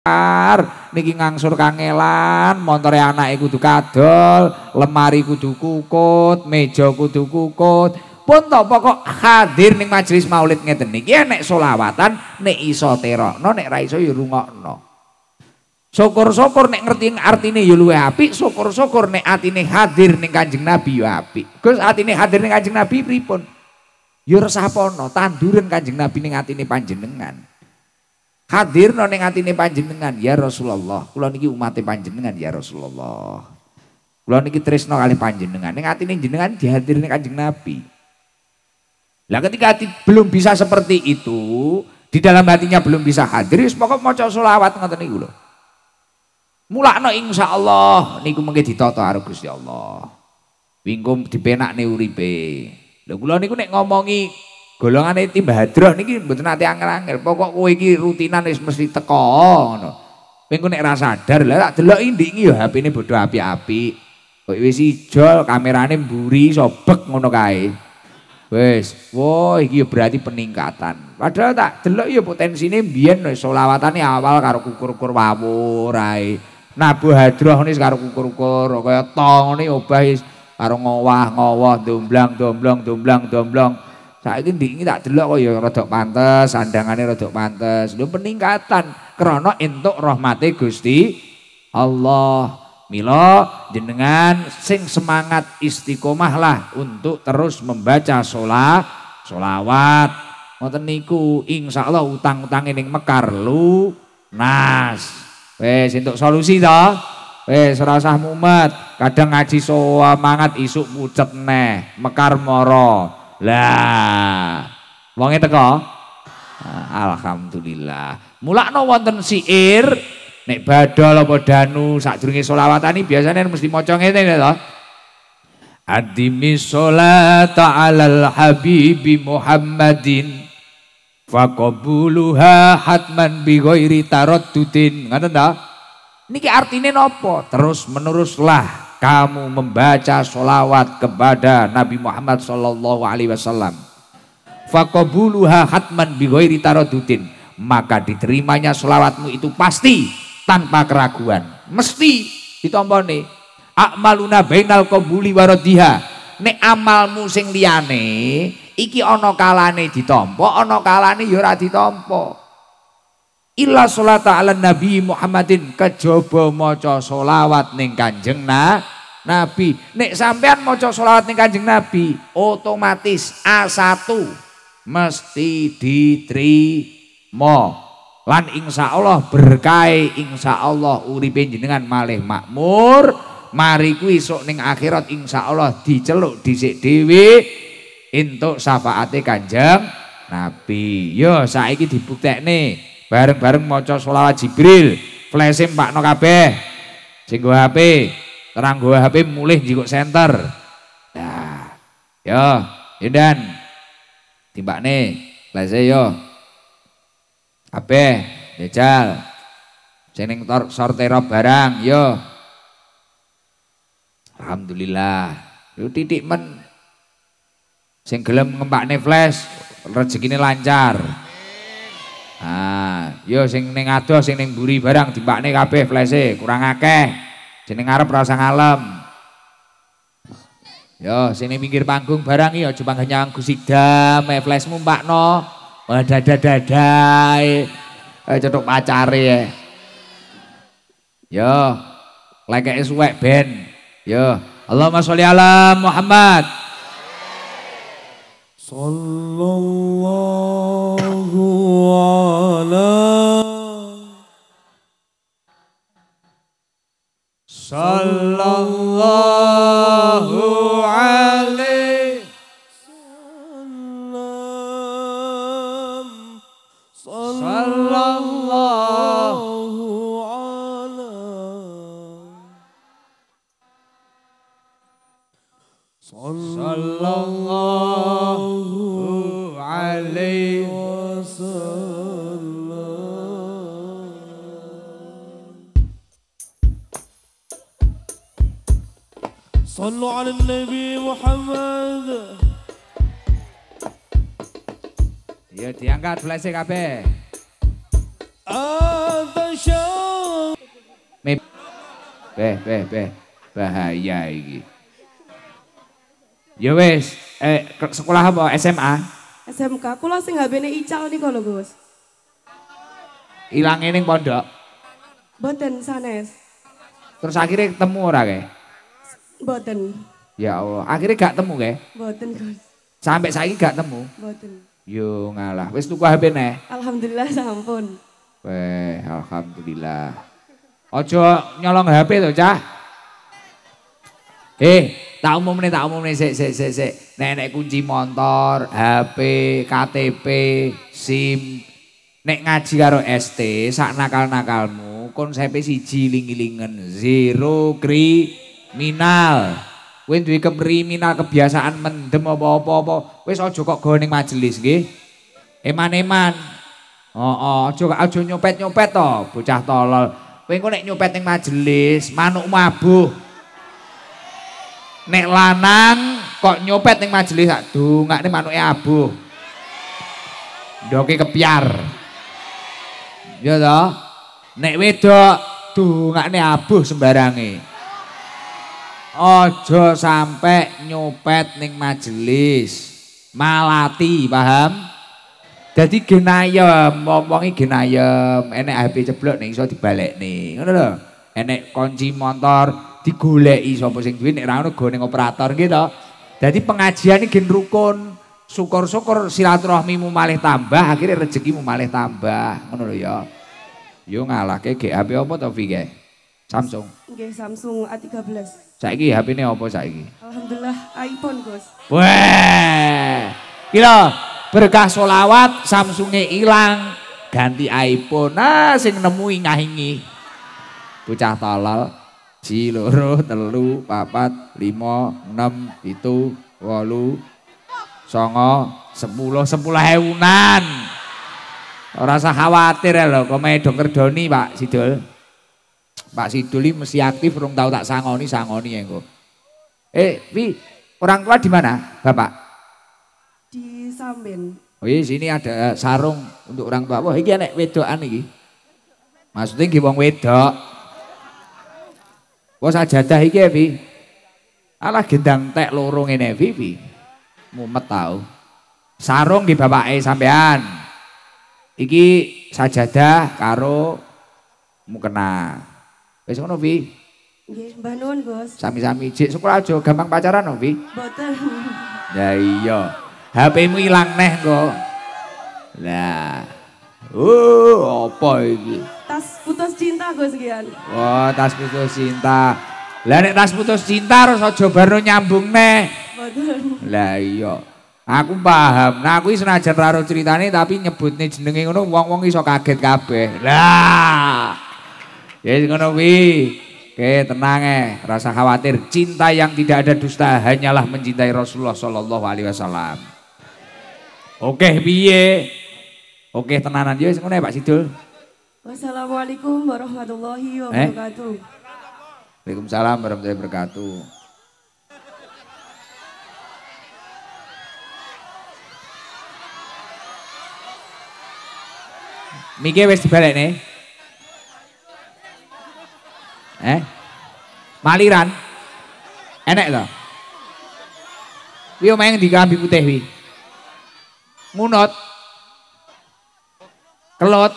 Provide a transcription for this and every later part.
Ar, niki ngangsur kangelan, montore anake kudu kadol, lemari kudu kukut, meja kudu kukut. Pun to pokok hadir ning majelis maulid ngeten niki ya nek solawatan nek iso terokno nek ra iso ya rungokno. sokor syukur nek ngerti artine ya luwe apik, sokor syukur nek atine hadir ning Kanjeng Nabi api ya apik. Gus atine hadir ning Kanjeng Nabi pripun? Ya resah pono, tanduran Kanjeng Nabi ning atine panjenengan. Hadir no neng hati panjenengan ya Rasulullah. kulo niki umate panjenengan ya Rasulullah. kulo niki tresno kali panjenengan. Ning atine jenengan dihadir neng Kanjeng Nabi. Lah ketika hati belum bisa seperti itu, di dalam hatinya belum bisa hadir, ya semoga wis pokoke maca selawat gulo. niku no insya Allah niku mungkin ditoto harus Gusti Allah. dipenak nih uripe. Lho gulo niku neng ngomongi Golongan ini Timbah Hadroh niki mboten ate angel-angel. Pokok kowe iki rutinan wis mesti teko ngono. Kowe nek ra sadar lah tak deloki ndik iki ya HP-ne bodho apik-apik. Kok wis ijo, kamerane mburi sobek ngono kae. Wis, woi iki berarti peningkatan. Padahal tak delok ya potensine biyen wis selawatane awal karo kukur-kukur wawur ae. Nabu Hadroh nis karo kukur-kukur kaya tong obah karo ngowah-ngowah domblang domblang domblang domblang saiki itu tak dulu kok ya rada pantes, sandangannya rada pantes. lu peningkatan krana entuk rahmate Gusti Allah. milo jenengan sing semangat istiqomah lah untuk terus membaca sholat, sholawat. teniku insya Allah utang utang ini Mekar lu nas Wes untuk solusi ta? Wes rasah mumet. Kadang ngaji sowa mangat isuk pucet neh, mekar moro. Lah, wonge teko? Alhamdulillah. Mulakno wonten siir nek badal apa danu sadurunge selawatani biasanya mesti maca ngene to. Adimi sholata alal habibi Muhammadin fakobuluha hatman bi ghairi taraddudin. Ngoten ta? Niki artinya napa? Terus meneruslah kamu membaca solawat kepada Nabi Muhammad Shallallahu Alaihi Wasallam. Fakobuluha hatman bigoiri tarodutin Maka diterimanya solawatmu itu pasti tanpa keraguan. Mesti ditompo Akmaluna bainal kobuli warodiha. Nek amalmu sing liyane iki ono kalane ditompo ono kalane yurati ya tompo. Ilah sholata ala nabi Muhammadin kejobo maca sholawat ning Kanjeng na, Nabi. Nek sampean maca sholawat ning Kanjeng Nabi, otomatis A1 mesti diterima. Lan insya Allah berkai insya Allah uripin jenengan malih makmur. Mari ku neng ning akhirat insya Allah diceluk dhisik untuk sapa syafaate Kanjeng Nabi. Yo saya saiki nih bareng-bareng maca selawat Jibril, flash pakno kabeh. Sing nggo HP, terang gua HP mulih njikok center Nah, yo, Indan. nih flash yo. hp jejal. Sing ning sortero barang yo. Alhamdulillah. lu titik men sing gelem nih flash rezekine lancar. Ah, yo sing ning adoh sing ning mburi barang dipakne kabeh flese, kurang akeh. Jeneng arep rasa ngalem. Yo sini pinggir panggung barang yo coba hanya nyawang gusidam, eh flesmu mpakno. Malah dadadadae. Eh cetuk pacare ya. Yo, lekeke suwek band Yo, Allahumma sholli ala Muhammad. Sallallahu Sallallahu صلوا على النبي Muhammad Ya diangkat flashnya kabeh. به به به Bahaya iki. Ya wis, eh sekolah apa? SMA? SMK. Kula sing HP-ne ical niku lho, Gus. Ilange ning pondok. Mboten sanes. Terus akhirnya ketemu ora boten Ya Allah, akhirnya gak temu ke? boten Gus. Sampai saiki gak temu? boten Yo ngalah. Wis tuku HP neh? Alhamdulillah sampun. Weh, alhamdulillah. Ojo nyolong HP tuh, Cah. Eh, tak nih, tak umumne sik sik sik sik. Nek nek kunci motor, HP, KTP, SIM. Nek ngaji karo ST sak nakal-nakalmu konsepe si jiling lingen zero kri minal kowe duwe minal kebiasaan mendem apa-apa wis aja kok gawe ning majelis nggih eman-eman oh oh aja aja nyopet-nyopet to bocah tolol kowe engko nek nyopet ning majelis manuk mabuh nek lanang kok nyopet ning majelis sak manuk manuke abuh ndoke kepiar ya to nek wedok dongakne abuh sembarangan. Ojo sampai nyopet ning majelis. Malati, paham? Jadi genayem, wong-wonge genayem, enek HP ceblok nih, iso dibalekne. Ngono lho. Enek kunci motor digoleki sapa sing duwe nek ra ngono go operator gitu. Jadi pengajian ini gen rukun. Syukur-syukur silaturahmimu malih tambah, akhirnya rezekimu malih tambah. Ngono lho ya. Yo ngalahke GHP apa to Fike? Samsung. Nggih, Samsung A13. Saiki HP-ne apa saiki? Alhamdulillah iPhone, Gus. Weh. Kira berkah solawat Samsungnya hilang, ganti iPhone. Nah, sing nemu ingah-ingi. Bocah tolol. Siji, loro, telu, papat, lima, enam, itu, walu, songo, sepuluh, sepuluh hewunan. Rasa khawatir ya kau main dokter Doni Pak Sidol. Pak Siduli mesti aktif rong tahu tak sangoni sangoni ya engko. Eh, vi orang tua di mana, Bapak? Di Samben. Oh, iya sini ada sarung untuk orang tua. Wah, iki anak wedokan ini. Maksudnya iki wong wedok. Wah, sajadah iki ya, Alah gendang tek lorong ini Vi, Vi. Mumet tau. Sarung di bapak E sampean. Iki sajadah karo mukena. Wis ngono Bi. Nggih, mbah nuwun, Bos. Sami-sami, Cik. Sekolah aja gampang pacaran no, Bi? Mboten. Ya iya. HP-mu ilang neh, Ko. Lah. Oh, apa iki? Tas putus cinta, Gus Gian. Wah, oh, tas putus cinta. Lah nek tas putus cinta harus aja baru nyambung neh. Lah iya. Aku paham. Nah, aku senajan karo ceritane tapi nyebutne jenenge ngono wong-wong iso kaget kabeh. Lah. Ya ngono kuwi. Oke, tenang eh, rasa khawatir. Cinta yang tidak ada dusta hanyalah mencintai Rasulullah Sallallahu alaihi wasallam. Oke, piye? Oke, tenanan ya wis ngono ya, Pak Sidul. Wassalamualaikum warahmatullahi eh? wabarakatuh. Eh? Waalaikumsalam warahmatullahi wabarakatuh. Mige wis dibalekne. nih. Eh? Maliran. Enek ta? Kuwi meng ngendi putih wi. Munot. Kelot.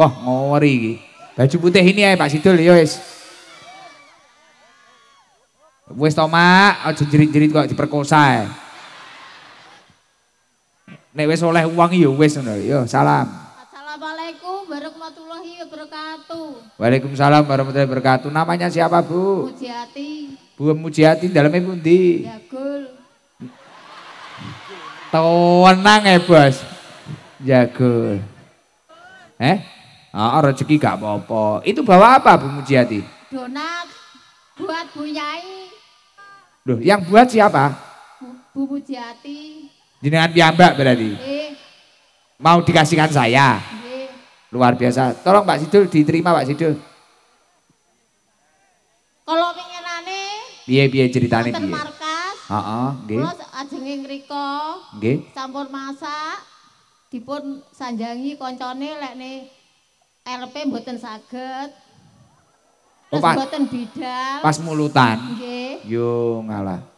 Wah, ngori iki. Baju putih ini ae Pak Sidul ya wis. Wis to, Mak, aja jerit-jerit kok diperkosa ae. Nek wis oleh uang ya wis ngono. Yo, salam wabarakatuh. Waalaikumsalam warahmatullahi wabarakatuh. Namanya siapa, Bu? Mujiati. Bu Mujiati dalamnya pundi? Jagul. Ya, Tenang ya, Bos. Jagul. Ya, eh? Ah, rezeki gak apa-apa. Itu bawa apa, Bu Mujiati? Donat buat Bu Yai. Loh, yang buat siapa? Bu, Bu Mujiati. Jenengan piyambak berarti? Eh. Mau dikasihkan saya? luar biasa. Tolong Pak Sidul diterima Pak Sidul. Kalau pengen ane, biaya biaya ceritane biaya. Markas, ah ah, gue. Ajeng Ingriko, gue. Campur masak, dipun sanjangi koncone lek LP RP buatan saged. oh, pas, buatan bidan. Pas mulutan. Gue. Yo ngalah.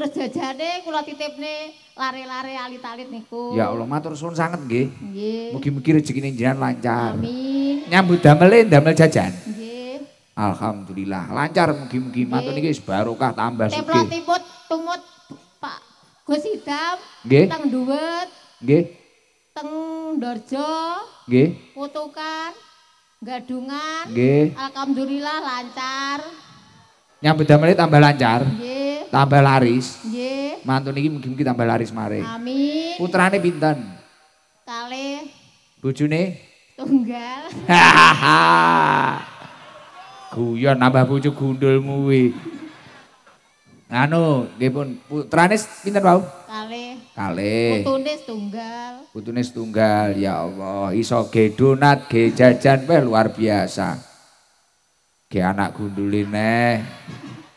Terus jajane kula titipne lare-lare alit-alit niku. Ya Allah matur suwun sanget nggih. Nggih. Mugi-mugi rezekine njenengan lancar. Amin. Nyambut damel e, damel jajan. Nggih. Alhamdulillah lancar mugi-mugi matur niki barokah tambah sugih. Templok timut tumut Pak Gus Idam. Teng Duwet. Nggih. Teng Dorjo. Nggih. Kutukan. Gadungan. Nggih. Alhamdulillah lancar. Nyambut damel e, tambah lancar. Nggih. Tambah laris. Nggih. Mantun iki mugi-mugi tambah laris mare. Amin. Putrane pinten? Kalih. Bojone? Tunggal. Guyon nambah bojo gundulmu kuwi. Anu, nggih pun putrane pinten wau? Kalih. Kalih. Putune setunggal. Putune setunggal, ya Allah. Iso ge donat, ge jajan, wah luar biasa. Ge anak gundul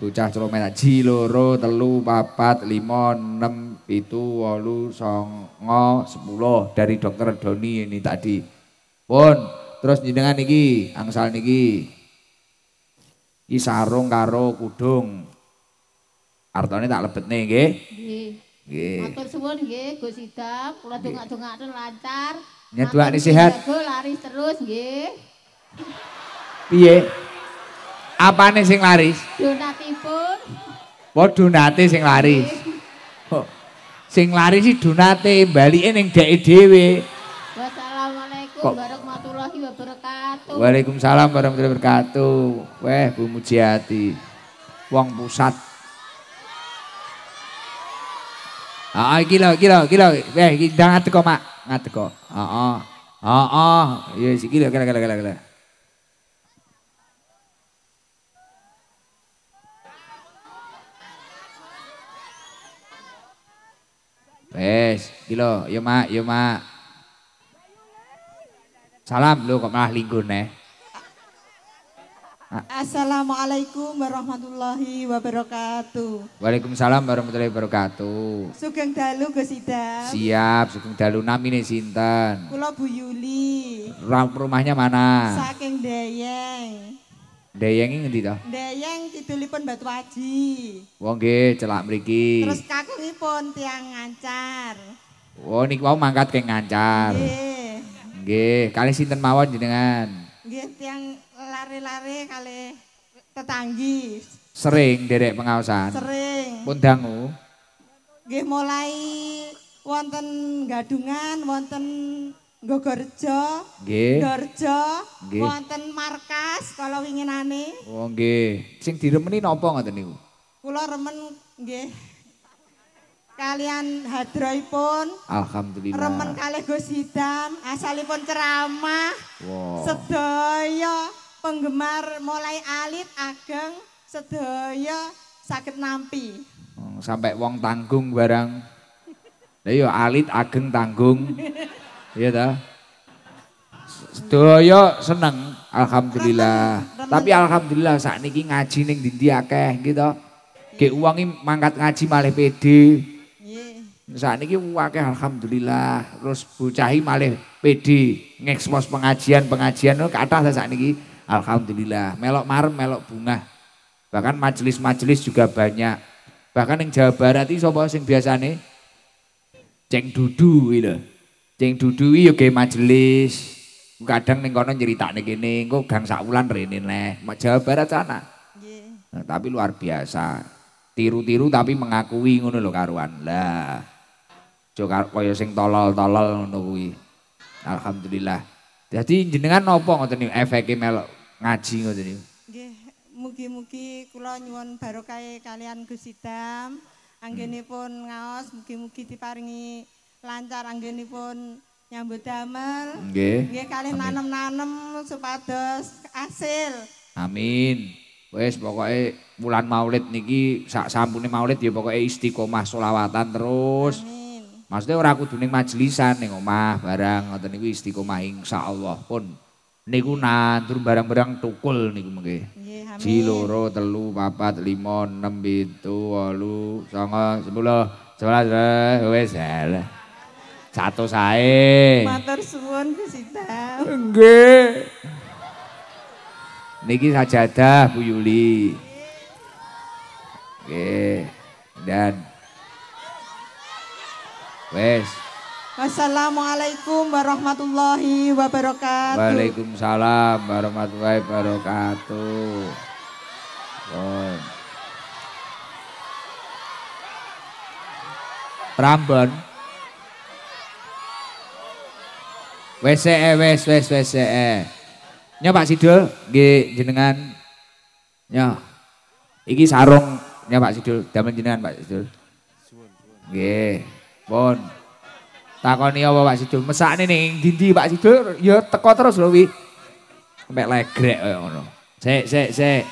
Tujuh celuk menaji loro telu papat lima enam itu walu songo sepuluh dari dokter Doni ini tadi pun terus jenengan niki angsal niki sarung karo kudung artinya tak lebet nih gih Matur suwun nggih, Gus Idam, kula dongak-dongakaken lancar. Nyeduak ni sehat. Kula laris terus nggih. Piye? Apa nih sing laris? Donatipun. Wah oh, donate sing laris. Oh. Sing laris sih donate, ini yang dheke dhewe. Wassalamualaikum warahmatullahi wabarakatuh. Waalaikumsalam warahmatullahi wabarakatuh. Weh, Bu Mujiati. Wong pusat. Ah, ah kilo, lho, iki lho, iki lho. Weh, iki ndang ah, ah, ah, Heeh. Ah. Ya si kilo, kira-kira kira-kira. guys. gilo yo mak yo mak salam lu kok malah linggur eh ah. Assalamualaikum warahmatullahi wabarakatuh. Waalaikumsalam warahmatullahi wabarakatuh. Sugeng dalu Gus Ida. Siap, sugeng dalu namine sinten? Kula Bu Yuli. Rumahnya mana? Saking dayeng. Deyeng ngendi ta? Deyeng kidulipun Batu Aji. Wah nggih, celak mriki. Terus kakungipun tiang ngancar. Oh niku wau mangkat ke ngancar. Nggih. Nggih, kalih sinten mawon jenengan? Nggih, tiang lari-lari kali tetangi. Sering derek pengawasan. Sering. Pun dangu. Nggih mulai wonten gadungan, wonten Gogorjo, Gorjo, wonten markas kalau wingin ane. Oh nge, sing diremeni nopo gak tadi? Kulo remen nge, kalian hadroi pun. Alhamdulillah. Remen kali Gus Hidam, asalipun ceramah, wow. sedaya penggemar mulai alit ageng, sedaya sakit nampi. Oh, sampai wong tanggung barang. Ayo alit ageng tanggung. Iya dah. yo seneng alhamdulillah. Tapi alhamdulillah saat niki ngaji ning dindi akeh gitu. Ge uangi mangkat ngaji malih pede. Saat niki akeh alhamdulillah. Terus bucahi malih pede ngekspos pengajian-pengajian kata saat niki alhamdulillah. Melok marem melok bunga. Bahkan majelis-majelis juga banyak. Bahkan yang Jawa Barat sobat yang biasa nih. ceng dudu gitu. Sing dudu iki ge majelis. Kadang ning kono nyeritane kene, engko gang sakulan rene neh. Jawa Barat sana. Nah, tapi luar biasa. Tiru-tiru tapi mengakui ngono lho karuan. Lah. Jo kaya sing tolol-tolol ngono kuwi. Alhamdulillah. Jadi jenengan nopo ngoten niku efeke email ngaji ngoten niku. Nggih, mugi-mugi kula nyuwun barokah kalian Gus Idam. Anggenipun ngaos mugi-mugi diparingi lancar anggenipun nyambut amal Nggih. Nggih kalih nanem-nanem supados asil. Amin. Wes pokoknya bulan Maulid niki sak sampune Maulid ya pokoknya istiqomah solawatan terus. Amin. Maksudnya orang aku majlisan majelisan nih omah barang atau niku istiqomah insya Allah pun niku nantur bareng-bareng tukul niku mengge. Ciloro telu papat limon enam itu walu songo sebelah sebelah wes lah. Satu sae. Matur suwun Gus Ida. Nggih. Niki sajadah Bu Yuli. Nggih. Dan Wes. Wassalamualaikum warahmatullahi wabarakatuh. Waalaikumsalam warahmatullahi wabarakatuh. Oh. Prambon. WCE, eh, WES, WES, WCE. Eh, eh. Nyo Pak Sidul, nge jenengan. Nyo. Iki sarung, nyo Pak Sidul. Damen jenengan Pak Sidul. Nge. pun Takoni apa Pak Sidul. Mesak nih nih, dindi Pak Sidul. Ya teko terus loh, wih. Sampai legrek. Sik, sik, sik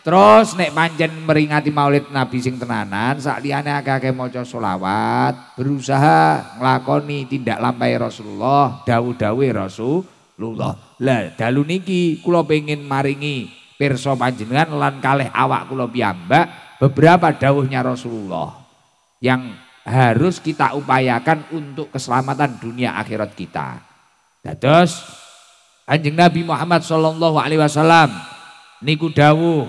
Terus nek panjen meringati Maulid Nabi sing tenanan, sakliyane akeh-akeh maca selawat, berusaha nglakoni tindak lampahe Rasulullah, dawuh-dawuhe Rasulullah. Lah, dalu niki kula pengin maringi pirsa panjenengan lan kalih awak kula piyambak beberapa dawuhnya Rasulullah yang harus kita upayakan untuk keselamatan dunia akhirat kita. Dados Anjing Nabi Muhammad Sallallahu Alaihi Wasallam niku dawuh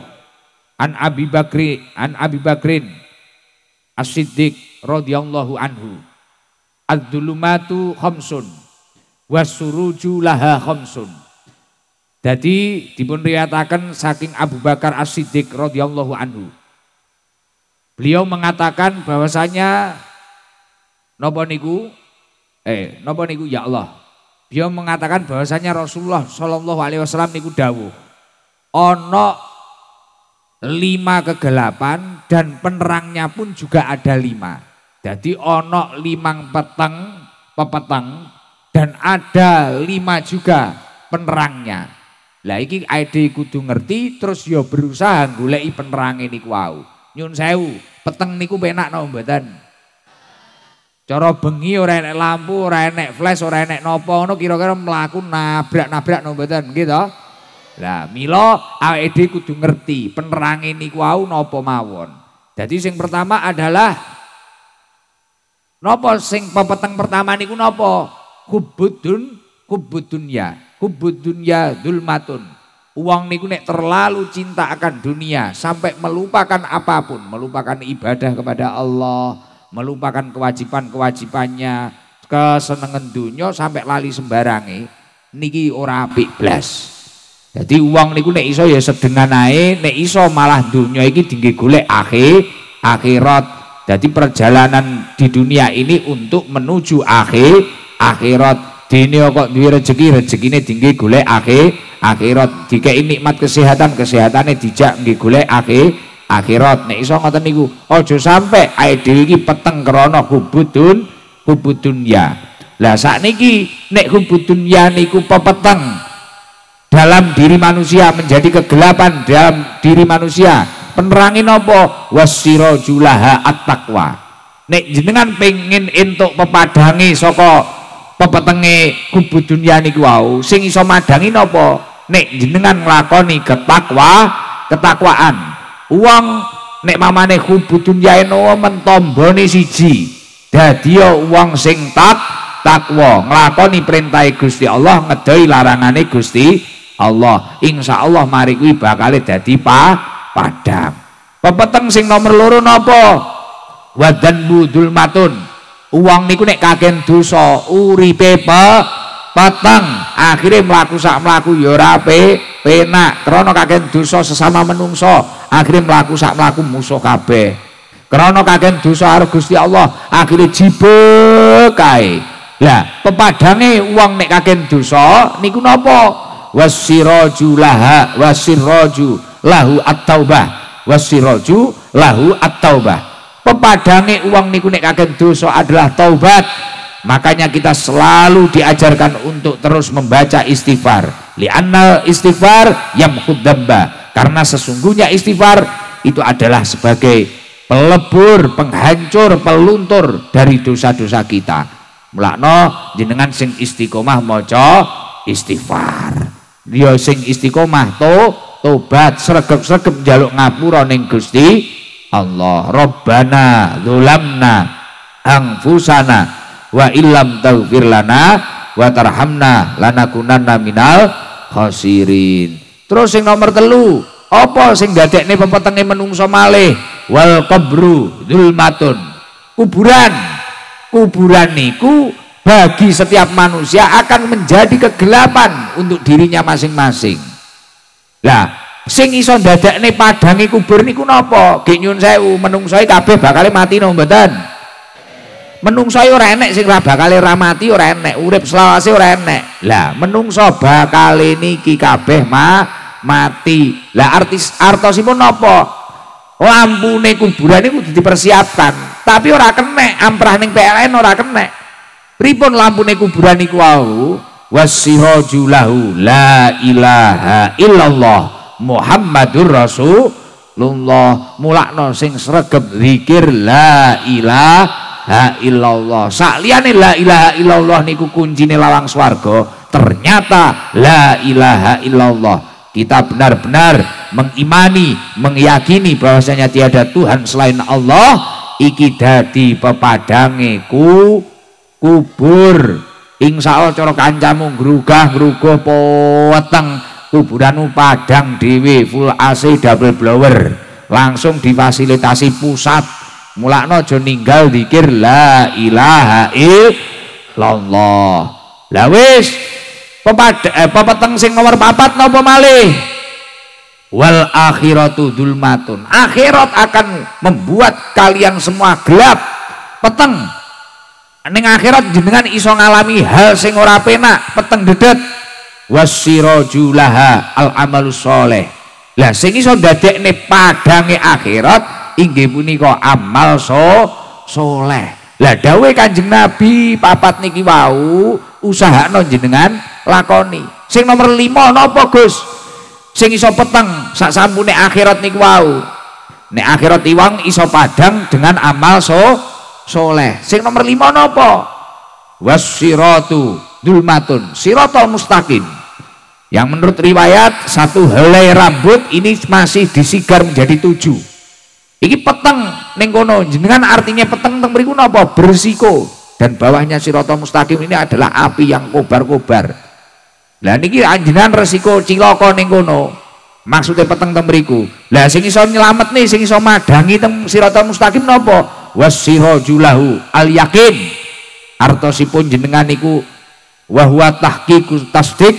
an Abi Bakri an Abi Bakrin As-Siddiq radhiyallahu anhu Ad-dulumatu khamsun wasuruju laha khamsun jadi dipun riatakan saking Abu Bakar As-Siddiq radhiyallahu anhu. Beliau mengatakan bahwasanya napa niku eh napa niku ya Allah. Beliau mengatakan bahwasanya Rasulullah Shallallahu alaihi wasallam niku dawuh ana lima kegelapan dan penerangnya pun juga ada lima. Jadi onok limang peteng, pepeteng dan ada lima juga penerangnya. Lah iki ide kudu ngerti terus yo ya berusaha gulei penerang ini wau. Nyun sewu, peteng niku penak no mboten. Cara bengi ora enek lampu, ora enek flash, ora enek nopo ngono kira-kira mlaku nabrak-nabrak no mboten, gitu. Nah, Milo, AED kudu ngerti Penerang ini kuau nopo mawon. Jadi sing pertama adalah nopo sing pepeteng pertama niku nopo. kubudun kubudunya kubudunya dulmatun. Uang niku nek terlalu cinta akan dunia sampai melupakan apapun, melupakan ibadah kepada Allah, melupakan kewajiban-kewajibannya, kesenengan dunia sampai lali sembarangi niki ora apik blas. Jadi uang niku nek iso ya sedengan ae, nek iso malah dunia iki tinggi golek akhir akhirat. Jadi perjalanan di dunia ini untuk menuju akhir akhirat. Dini kok duwe rezeki, rezekine tinggi golek akhir akhirat. Dikei nikmat kesehatan, kesehatannya dijak nggih golek akhir akhirat. Nek iso ngoten niku, Oh aja sampai ae dhewe iki peteng krana hubudun hubudunya. ya. Lah sakniki nek hubud ya niku pepeteng dalam diri manusia menjadi kegelapan dalam diri manusia penerangi nopo wasiro julaha at-taqwa nek jenengan pengen entuk pepadangi soko pepetenge kubu dunia niku wau sing iso madangi nopo nek jenengan nglakoni ketakwa ketakwaan uang nek mamane kubu dunia eno mentomboni siji dadi uang sing tak takwa nglakoni perintah Gusti Allah ngedoi larangane Gusti Allah. Insya Allah mari kuwi bakal dadi pa, padang. Pepeteng sing nomor loro napa? Wadan budul matun. Uang niku nek kaken dosa uripe pe, peteng akhirnya melaku sak melaku yorape ya penak krono kaken dosa sesama menungso akhirnya melaku sak melaku musuh kabe, krono kaken dosa harus gusti Allah akhirnya jibek kae lah pepadange uang nek kaken dosa niku nopo wasiraju laha wasiraju lahu at-taubah wasiraju lahu at-taubah pepadangi uang niku nek agen dosa adalah taubat makanya kita selalu diajarkan untuk terus membaca istighfar anal istighfar yamhud damba karena sesungguhnya istighfar itu adalah sebagai pelebur, penghancur, peluntur dari dosa-dosa kita mulakno jenengan sing istiqomah mojo istighfar ya sing istiqomah to tobat sregep-sregep jaluk ngapura ning Gusti Allah Rabbana zulamna anfusana wa ilam taghfir lana wa tarhamna lanakunanna minal khasirin terus yang nomor telu apa sing gadekne pepetenge menungso malih wal qabru dulmatun kuburan kuburan niku bagi setiap manusia akan menjadi kegelapan untuk dirinya masing-masing. Lah, sing iso dadakne padange kubur niku napa? Gek nyun sewu, menungsoe kabeh bakal mati no mboten. Menungsoe ora enek sing ora bakal ora mati ora enek, urip selawase ora enek. Lah, menungso bakal niki kabeh ma mati. Lah artis artosipun napa? Lampune kuburan niku dipersiapkan, tapi ora kenek, amprah ning PLN ora kenek pripun lampune kuburan niku wau wasiraju lahu la ilaha illallah Muhammadur Rasulullah mulakno sing sregep zikir la ilaha illallah sakliyane la ilaha illallah niku kuncine lawang swarga ternyata la ilaha illallah kita benar-benar mengimani mengiyakini bahwasanya tiada Tuhan selain Allah iki dadi pepadangiku kubur insya Allah cara kancamu gerugah gerugah poteng kuburanmu padang dewi full AC double blower langsung difasilitasi pusat mulakno aja ninggal dikir la ilaha illallah la wis pepad eh, pepeteng sing nomor papat no malih wal akhiratu dulmatun akhirat akan membuat kalian semua gelap peteng ning akhirat jenengan iso ngalami hal sing ora penak peteng dedet wasirajulaha al amalus soleh lah sing iso dadekne padange akhirat inggih punika amal so soleh lah dawe kanjeng nabi papat niki wau usaha non jenengan lakoni sing nomor lima nopo gus sing iso peteng sak sampune akhirat niku wau nek akhirat iwang iso padang dengan amal so soleh sing nomor lima nopo wasiratu dulmatun sirotol mustaqim yang menurut riwayat satu helai rambut ini masih disigar menjadi tujuh ini peteng nengono dengan jenengan artinya peteng teng beriku nopo bersiko dan bawahnya sirotol mustaqim ini adalah api yang kobar-kobar lah niki anjuran resiko ciloko nengono maksudnya peteng teng beriku lah sing iso nih sing iso madangi teng sirotol mustaqim nopo julahu al yakin artosipun jenengan niku wahwa tahkiku tasdik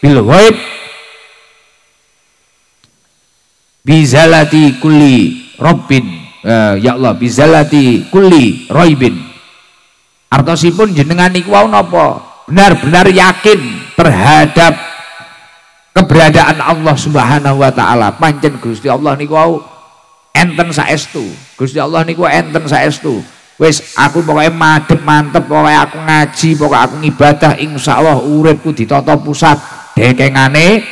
bil ghaib bizalati kulli rabbin ya, ya Allah bizalati kulli raibin artosipun jenengan niku wau napa benar-benar yakin terhadap keberadaan Allah Subhanahu wa taala pancen Gusti Allah niku wau enten saestu. Gusti Allah niku enten saestu. Wis aku pokoknya madep mantep pokoknya aku ngaji, pokoknya aku ngibadah Allah uripku ditoto pusat dekengane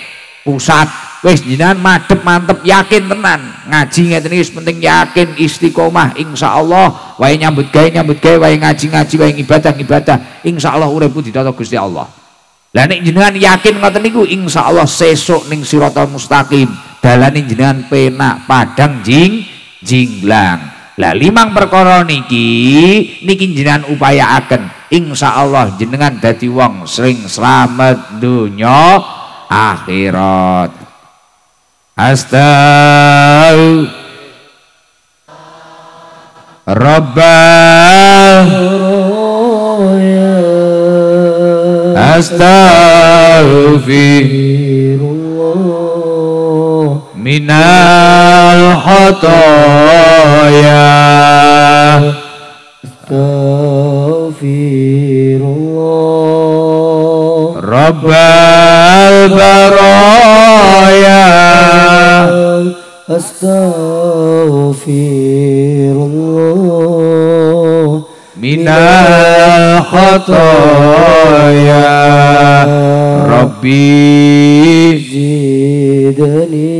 pusat. Wis jinan madep mantep yakin tenan. Ngaji ngeten iki penting yakin istiqomah Allah, wae nyambut gawe nyambut gawe wae ngaji-ngaji wae ngibadah ngibadah insyaallah uripku ditata Gusti Allah. Lah nek jenengan yakin ngoten niku insyaallah sesuk ning siratal mustaqim dalane jenengan penak padang jing jinglang lah limang perkara niki niki jenengan insya Allah jenengan dadi wong sering selamat dunia akhirat astau Rabbah astaghfirullah من الخطايا استغفر الله رب البرايا استغفر الله من الخطايا ربي زدني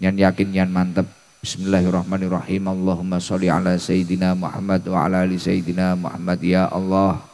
Yang yakin yang mantap. Bismillahirrahmanirrahim Allahumma sholli ala sayyidina Muhammad wa ala ali sayyidina Muhammad ya Allah